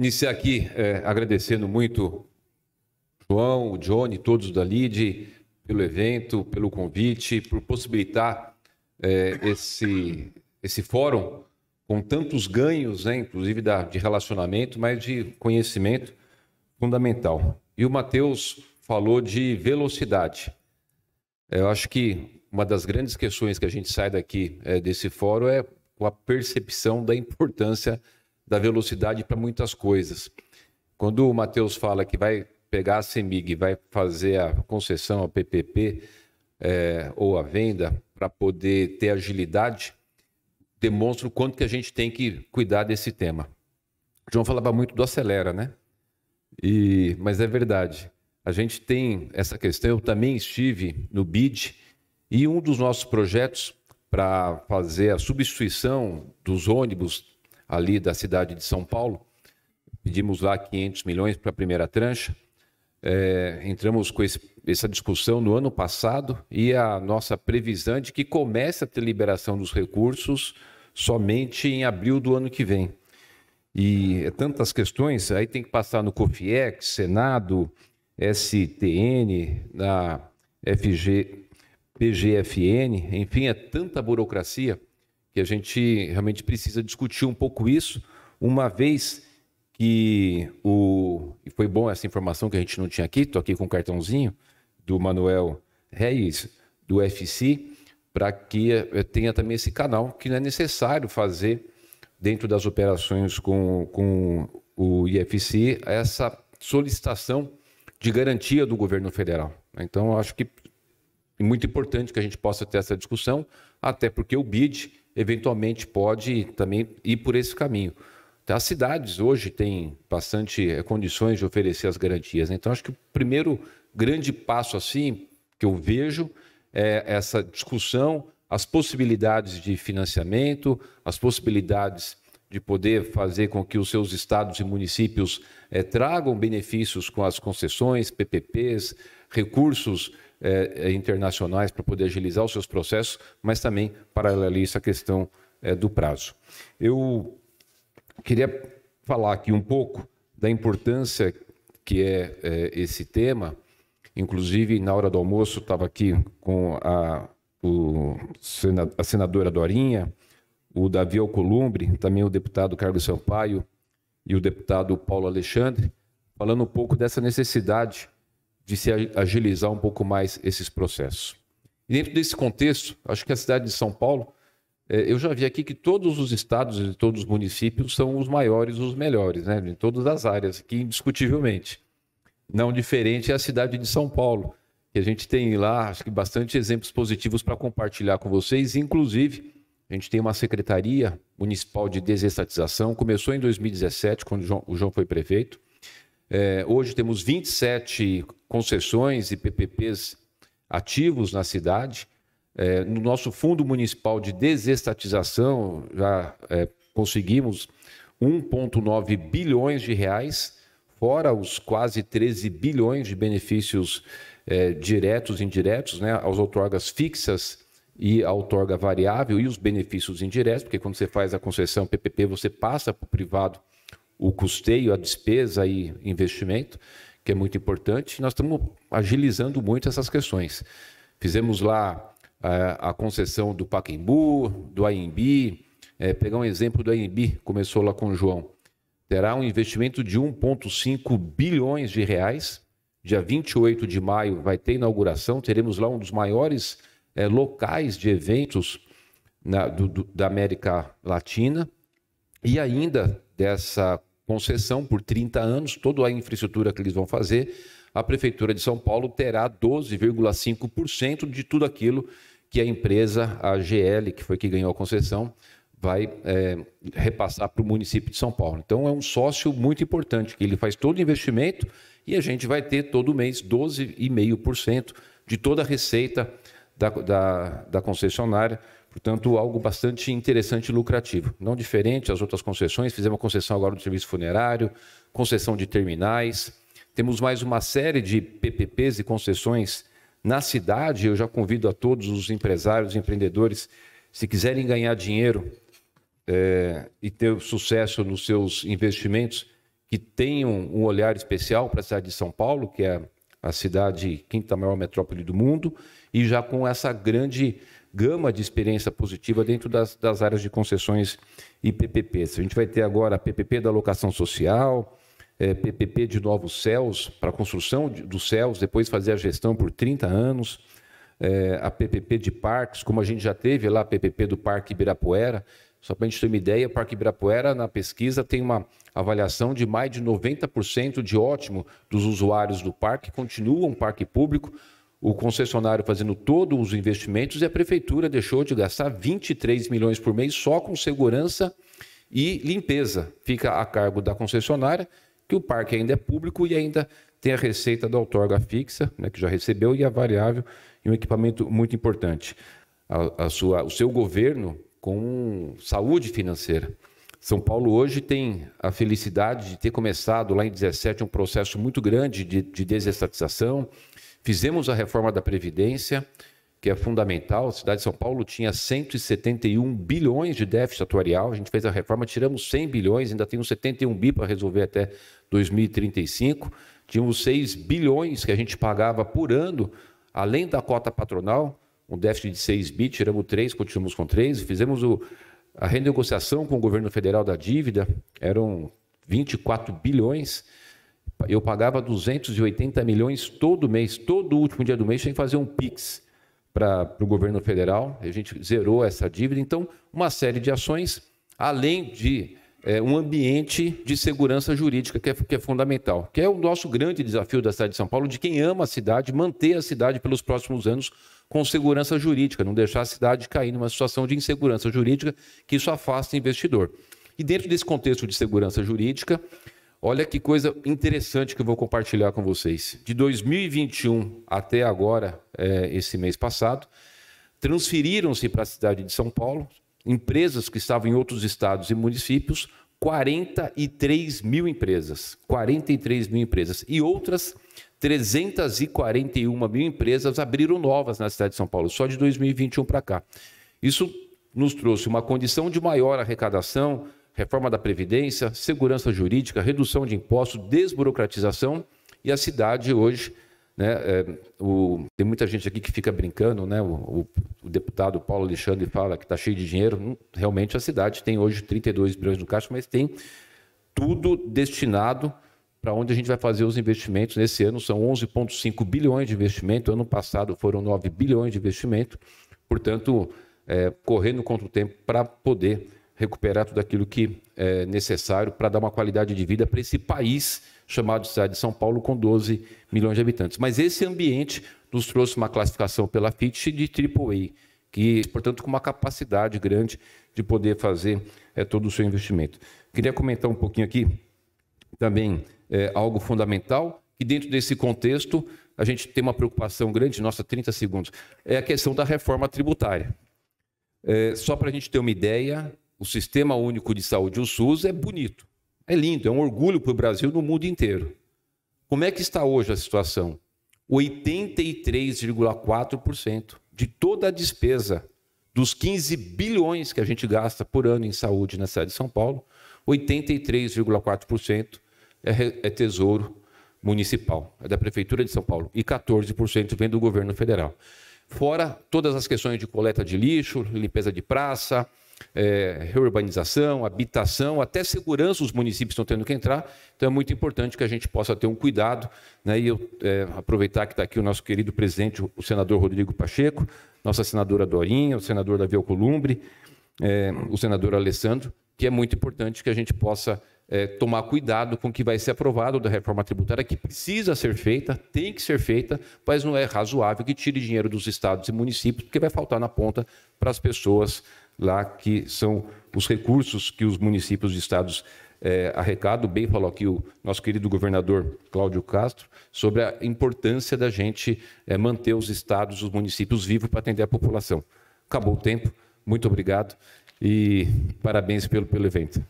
iniciar aqui é, agradecendo muito o João, o Johnny, todos da LID, pelo evento, pelo convite, por possibilitar é, esse, esse fórum com tantos ganhos, né, inclusive da, de relacionamento, mas de conhecimento fundamental. E o Matheus falou de velocidade. É, eu acho que uma das grandes questões que a gente sai daqui é, desse fórum é a percepção da importância da velocidade para muitas coisas. Quando o Matheus fala que vai pegar a CEMIG, vai fazer a concessão, a PPP é, ou a venda para poder ter agilidade, demonstra o quanto que a gente tem que cuidar desse tema. O João falava muito do acelera, né? E, mas é verdade. A gente tem essa questão. Eu também estive no BID e um dos nossos projetos para fazer a substituição dos ônibus ali da cidade de São Paulo. Pedimos lá 500 milhões para a primeira trancha. É, entramos com esse, essa discussão no ano passado e a nossa previsão é de que começa a ter liberação dos recursos somente em abril do ano que vem. E é tantas questões, aí tem que passar no COFIEX, Senado, STN, na FG, PGFN, enfim, é tanta burocracia que a gente realmente precisa discutir um pouco isso, uma vez que o. E foi bom essa informação que a gente não tinha aqui, estou aqui com o um cartãozinho do Manuel Reis, do FC, para que eh, tenha também esse canal, que não é necessário fazer dentro das operações com, com o IFC essa solicitação de garantia do governo federal. Né? Então, acho que é muito importante que a gente possa ter essa discussão, até porque o BID eventualmente pode também ir por esse caminho. Tá, as cidades hoje têm bastante eh, condições de oferecer as garantias. Né? Então, acho que o primeiro grande passo assim que eu vejo é essa discussão, as possibilidades de financiamento, as possibilidades de poder fazer com que os seus estados e municípios é, tragam benefícios com as concessões, PPPs, recursos é, é, internacionais para poder agilizar os seus processos, mas também paralela a a questão é, do prazo. Eu queria falar aqui um pouco da importância que é, é esse tema. Inclusive, na hora do almoço, estava aqui com a, o, a senadora Dorinha, o Davi Alcolumbre, também o deputado Carlos Sampaio e o deputado Paulo Alexandre, falando um pouco dessa necessidade de se agilizar um pouco mais esses processos. E dentro desse contexto, acho que a cidade de São Paulo, é, eu já vi aqui que todos os estados e todos os municípios são os maiores, os melhores, né? em todas as áreas, que indiscutivelmente. Não diferente é a cidade de São Paulo, que a gente tem lá, acho que bastante exemplos positivos para compartilhar com vocês, inclusive a gente tem uma secretaria municipal de desestatização, começou em 2017, quando o João foi prefeito, é, hoje temos 27 concessões e PPPs ativos na cidade. É, no nosso Fundo Municipal de Desestatização, já é, conseguimos 1,9 bilhões de reais, fora os quase 13 bilhões de benefícios é, diretos e indiretos, né, aos outorgas fixas e a outorga variável e os benefícios indiretos, porque quando você faz a concessão PPP, você passa para o privado o custeio, a despesa e investimento, que é muito importante. Nós estamos agilizando muito essas questões. Fizemos lá a, é, a concessão do Paquembu, do AMB. É, pegar um exemplo do AMB, começou lá com o João. Terá um investimento de 1,5 bilhões de reais. Dia 28 de maio vai ter inauguração. Teremos lá um dos maiores é, locais de eventos na, do, do, da América Latina. E ainda dessa concessão por 30 anos, toda a infraestrutura que eles vão fazer, a Prefeitura de São Paulo terá 12,5% de tudo aquilo que a empresa, a GL, que foi que ganhou a concessão, vai é, repassar para o município de São Paulo. Então é um sócio muito importante, que ele faz todo o investimento e a gente vai ter todo mês 12,5% de toda a receita da, da, da concessionária. Portanto, algo bastante interessante e lucrativo. Não diferente das outras concessões, fizemos a concessão agora do serviço funerário, concessão de terminais. Temos mais uma série de PPPs e concessões na cidade. Eu já convido a todos os empresários, empreendedores, se quiserem ganhar dinheiro é, e ter sucesso nos seus investimentos, que tenham um olhar especial para a cidade de São Paulo, que é a cidade quinta maior metrópole do mundo, e já com essa grande gama de experiência positiva dentro das, das áreas de concessões e PPPs. A gente vai ter agora a PPP da locação social, é, PPP de novos céus, para construção dos céus, depois fazer a gestão por 30 anos, é, a PPP de parques, como a gente já teve lá a PPP do Parque Ibirapuera, só para a gente ter uma ideia, o Parque Ibirapuera, na pesquisa, tem uma avaliação de mais de 90% de ótimo dos usuários do parque, continua um parque público, o concessionário fazendo todos os investimentos e a prefeitura deixou de gastar 23 milhões por mês só com segurança e limpeza. Fica a cargo da concessionária, que o parque ainda é público e ainda tem a receita da outorga fixa, né, que já recebeu, e a variável, e um equipamento muito importante. A, a sua, o seu governo com saúde financeira. São Paulo hoje tem a felicidade de ter começado lá em 17 um processo muito grande de, de desestatização. Fizemos a reforma da Previdência, que é fundamental. A cidade de São Paulo tinha 171 bilhões de déficit atuarial. A gente fez a reforma, tiramos 100 bilhões, ainda tem uns 71 bi para resolver até 2035. Tínhamos 6 bilhões que a gente pagava por ano, além da cota patronal, um déficit de 6 bi, tiramos 3, continuamos com 3, fizemos o, a renegociação com o governo federal da dívida, eram 24 bilhões, eu pagava 280 milhões todo mês, todo último dia do mês tem que fazer um PIX para o governo federal, a gente zerou essa dívida, então uma série de ações, além de é, um ambiente de segurança jurídica, que é, que é fundamental, que é o nosso grande desafio da cidade de São Paulo, de quem ama a cidade, manter a cidade pelos próximos anos com segurança jurídica, não deixar a cidade cair numa situação de insegurança jurídica que isso afasta o investidor. E dentro desse contexto de segurança jurídica, olha que coisa interessante que eu vou compartilhar com vocês. De 2021 até agora, é, esse mês passado, transferiram-se para a cidade de São Paulo empresas que estavam em outros estados e municípios, 43 mil empresas. 43 mil empresas. E outras 341 mil empresas abriram novas na cidade de São Paulo, só de 2021 para cá. Isso nos trouxe uma condição de maior arrecadação, reforma da Previdência, segurança jurídica, redução de impostos, desburocratização e a cidade hoje né? É, o, tem muita gente aqui que fica brincando, né? o, o, o deputado Paulo Alexandre fala que está cheio de dinheiro. Hum, realmente a cidade tem hoje 32 bilhões no caixa, mas tem tudo destinado para onde a gente vai fazer os investimentos. Nesse ano são 11,5 bilhões de investimento, ano passado foram 9 bilhões de investimento, portanto, é, correndo contra o tempo para poder recuperar tudo aquilo que é necessário para dar uma qualidade de vida para esse país chamado Cidade de São Paulo, com 12 milhões de habitantes. Mas esse ambiente nos trouxe uma classificação pela Fitch de AAA, que, portanto, com uma capacidade grande de poder fazer é, todo o seu investimento. Queria comentar um pouquinho aqui também é, algo fundamental, que dentro desse contexto a gente tem uma preocupação grande, nossa, 30 segundos, é a questão da reforma tributária. É, só para a gente ter uma ideia, o Sistema Único de Saúde, o SUS, é bonito, é lindo, é um orgulho para o Brasil no mundo inteiro. Como é que está hoje a situação? 83,4% de toda a despesa dos 15 bilhões que a gente gasta por ano em saúde na cidade de São Paulo, 83,4% é, é tesouro municipal, é da Prefeitura de São Paulo, e 14% vem do governo federal. Fora todas as questões de coleta de lixo, limpeza de praça, é, reurbanização, habitação, até segurança os municípios estão tendo que entrar. Então é muito importante que a gente possa ter um cuidado. Né? E eu é, aproveitar que está aqui o nosso querido presidente, o senador Rodrigo Pacheco, nossa senadora Dorinha, o senador Davi Alcolumbre, é, o senador Alessandro, que é muito importante que a gente possa é, tomar cuidado com o que vai ser aprovado da reforma tributária, que precisa ser feita, tem que ser feita, mas não é razoável que tire dinheiro dos estados e municípios, porque vai faltar na ponta para as pessoas lá que são os recursos que os municípios e estados é, arrecadam. Bem falou aqui o nosso querido governador Cláudio Castro sobre a importância da gente é, manter os estados, os municípios vivos para atender a população. Acabou o tempo. Muito obrigado e parabéns pelo, pelo evento.